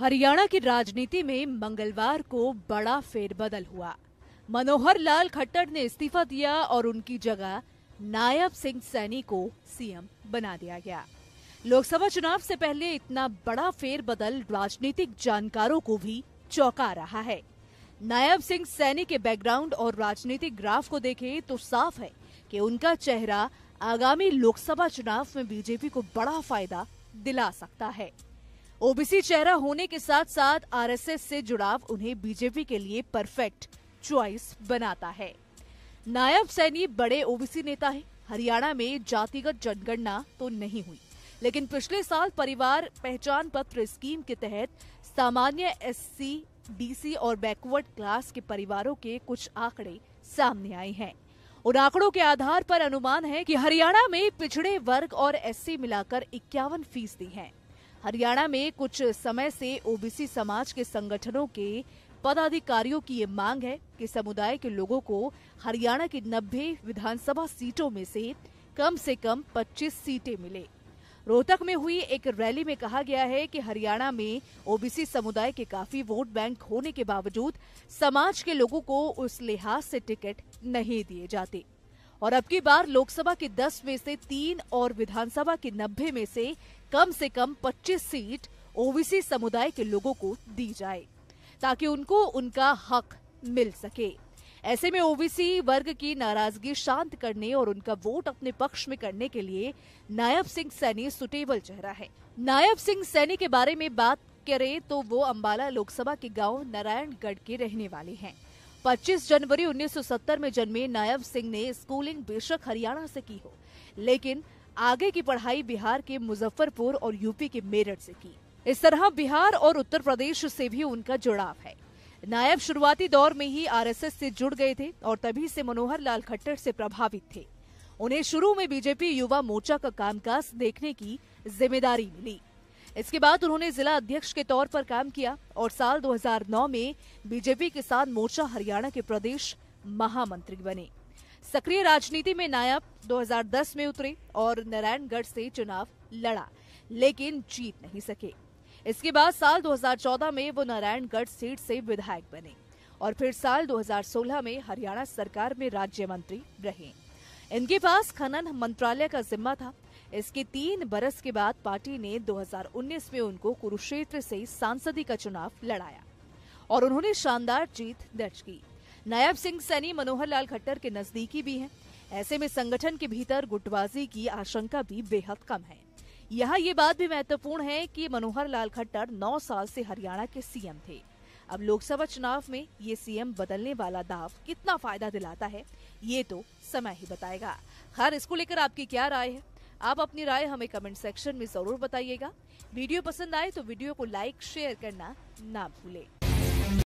हरियाणा की राजनीति में मंगलवार को बड़ा फेरबदल हुआ मनोहर लाल खट्टर ने इस्तीफा दिया और उनकी जगह नायब सिंह सैनी को सीएम बना दिया गया लोकसभा चुनाव से पहले इतना बड़ा फेरबदल राजनीतिक जानकारों को भी चौंका रहा है नायब सिंह सैनी के बैकग्राउंड और राजनीतिक ग्राफ को देखें तो साफ है कि उनका चेहरा आगामी लोकसभा चुनाव में बीजेपी को बड़ा फायदा दिला सकता है ओबीसी चेहरा होने के साथ साथ आरएसएस से जुड़ाव उन्हें बीजेपी के लिए परफेक्ट चॉइस बनाता है नायब सैनी बड़े ओबीसी नेता हैं। हरियाणा में जातिगत जनगणना तो नहीं हुई लेकिन पिछले साल परिवार पहचान पत्र स्कीम के तहत सामान्य एससी, डीसी और बैकवर्ड क्लास के परिवारों के कुछ आंकड़े सामने आए हैं उन आंकड़ों के आधार पर अनुमान है कि हरियाणा में पिछड़े वर्ग और एससी मिलाकर इक्यावन फीसदी है हरियाणा में कुछ समय से ओबीसी समाज के संगठनों के पदाधिकारियों की ये मांग है कि समुदाय के लोगों को हरियाणा की नब्बे विधानसभा सीटों में से कम से कम 25 सीटें मिले रोहतक में हुई एक रैली में कहा गया है कि हरियाणा में ओबीसी समुदाय के काफी वोट बैंक होने के बावजूद समाज के लोगों को उस लिहाज से टिकट नहीं दिए जाते और अब की बार लोकसभा की दस में से तीन और विधानसभा की नब्बे में से कम से कम 25 सीट ओबीसी समुदाय के लोगों को दी जाए ताकि उनको उनका हक मिल सके ऐसे में ओबीसी वर्ग की नाराजगी शांत करने और उनका वोट अपने पक्ष में करने के लिए नायब सिंह सैनी सुटेबल चेहरा है नायब सिंह सैनी के बारे में बात करें तो वो अम्बाला लोकसभा के गांव नारायणगढ़ के रहने वाले हैं 25 जनवरी 1970 में जन्मे नायब सिंह ने स्कूलिंग बेशक हरियाणा से की हो लेकिन आगे की पढ़ाई बिहार के मुजफ्फरपुर और यूपी के मेरठ से की इस तरह बिहार और उत्तर प्रदेश से भी उनका जुड़ाव है नायब शुरुआती दौर में ही आरएसएस से जुड़ गए थे और तभी से मनोहर लाल खट्टर से प्रभावित थे उन्हें शुरू में बीजेपी युवा मोर्चा का कामकाज देखने की जिम्मेदारी मिली इसके बाद उन्होंने जिला अध्यक्ष के तौर पर काम किया और साल 2009 में बीजेपी किसान मोर्चा हरियाणा के प्रदेश महामंत्री बने सक्रिय राजनीति में नायब 2010 में उतरे और नारायणगढ़ से चुनाव लड़ा लेकिन जीत नहीं सके इसके बाद साल 2014 में वो नारायणगढ़ सीट से विधायक बने और फिर साल 2016 में हरियाणा सरकार में राज्य मंत्री रहे इनके पास खनन मंत्रालय का जिम्मा था इसके तीन बरस के बाद पार्टी ने 2019 में उनको कुरुक्षेत्र से सांसदी का चुनाव लड़ाया और उन्होंने शानदार जीत दर्ज की नायब सिंह सैनी मनोहर लाल खट्टर के नजदीकी भी हैं ऐसे में संगठन के भीतर गुटबाजी की आशंका भी बेहद कम है यहाँ ये बात भी महत्वपूर्ण है कि मनोहर लाल खट्टर 9 साल से हरियाणा के सीएम थे अब लोकसभा चुनाव में ये सीएम बदलने वाला दाव कितना फायदा दिलाता है ये तो समय ही बताएगा खैर इसको लेकर आपकी क्या राय है आप अपनी राय हमें कमेंट सेक्शन में जरूर बताइएगा वीडियो पसंद आए तो वीडियो को लाइक शेयर करना ना भूलें